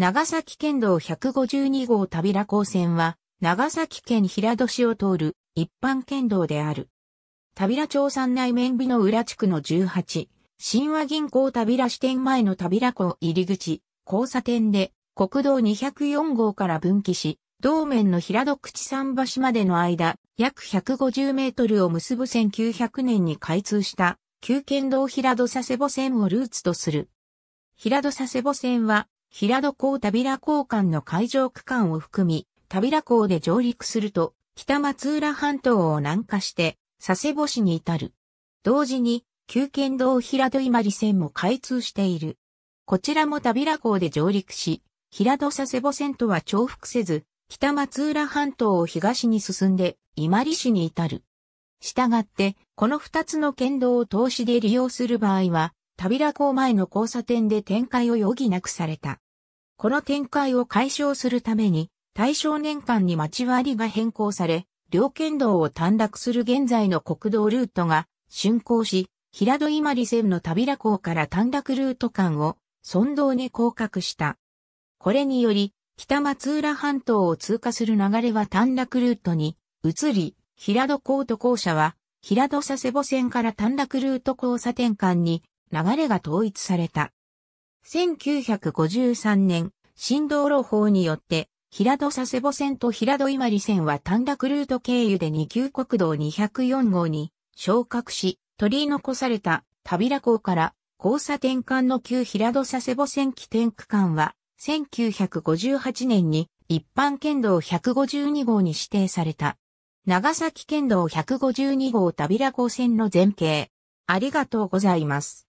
長崎県道152号旅ら港線は、長崎県平戸市を通る一般県道である。旅ら町山内面尾の裏地区の18、新和銀行旅ら支店前の旅ら港入り口、交差点で国道204号から分岐し、同面の平戸口桟橋までの間、約150メートルを結ぶ1900年に開通した、旧県道平戸佐世保線をルーツとする。平戸佐世保線は、平戸港田平港間の海上区間を含み、田平港で上陸すると、北松浦半島を南下して、佐世保市に至る。同時に、旧県道平戸伊万里線も開通している。こちらも田平港で上陸し、平戸佐世保線とは重複せず、北松浦半島を東に進んで、伊万里市に至る。したがって、この二つの県道を投資で利用する場合は、旅ラ港前の交差点で展開を余儀なくされた。この展開を解消するために、対象年間に町割りが変更され、両県道を短絡する現在の国道ルートが竣工し、平戸伊万里線の旅ら港から短絡ルート間を村道に降格した。これにより、北松浦半島を通過する流れは短絡ルートに移り、平戸港と校舎は、平戸佐世保線から短絡ルート交差点間に流れが統一された。1953年、新道路法によって、平戸佐世保線と平戸伊万里線は短絡ルート経由で二級国道204号に昇格し、取り残された田平港から交差点間の旧平戸佐世保線起点区間は、1958年に一般県道152号に指定された。長崎県道152号田平港線の前景。ありがとうございます。